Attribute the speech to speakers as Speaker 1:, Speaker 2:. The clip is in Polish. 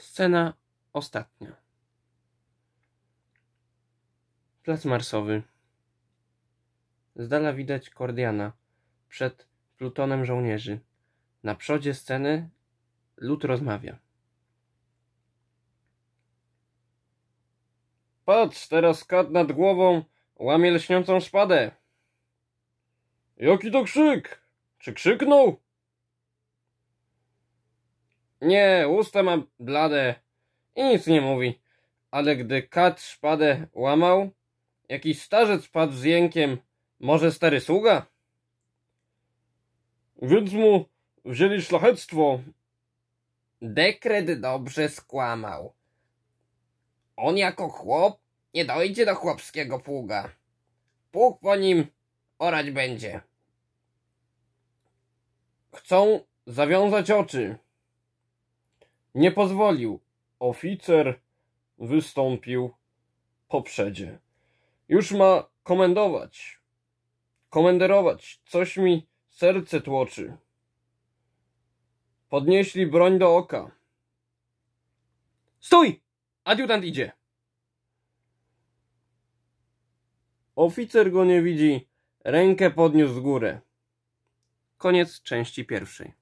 Speaker 1: Scena ostatnia. Plac Marsowy. Z dala widać Kordiana przed plutonem żołnierzy. Na przodzie sceny
Speaker 2: lud rozmawia. Patrz, teraz kat nad głową łamie lśniącą szpadę. Jaki to krzyk? Czy krzyknął? Nie, usta ma blade i nic nie mówi. Ale gdy kat szpadę łamał, jakiś starzec padł z jękiem. Może stary sługa? Więc mu wzięli szlachectwo. Dekret dobrze skłamał. On jako chłop nie dojdzie do chłopskiego pługa. Pług po nim orać będzie. Chcą zawiązać oczy. Nie pozwolił. Oficer wystąpił po przedzie. Już ma komendować. Komenderować. Coś mi serce tłoczy. Podnieśli broń do oka. Stój! Adiutant idzie. Oficer go nie widzi. Rękę podniósł w górę. Koniec części pierwszej.